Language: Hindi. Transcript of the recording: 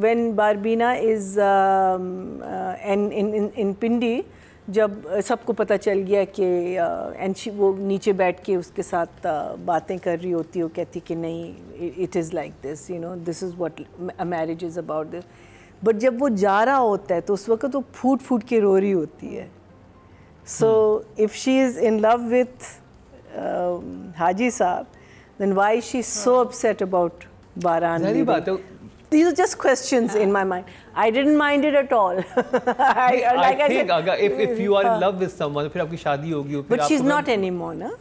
When Barbina is um, uh, in, in, in Pindi, जब सबको पता चल गया कि एंड uh, शी वो नीचे बैठ के उसके साथ uh, बातें कर रही होती हो वो कहती कि नहीं it is like this you know this is what a marriage is about this but जब वो जा रहा होता है तो उस वक्त वो फूट फूट के रो रही होती है so if she is in love with Haji Sahab then why she so upset about बारह बात है these are just questions in my mind. I didn't mind it at all. I, like I, think I said, if if you are in love with someone फिर आपकी शादी होगी फिर But she's not anymore, ना?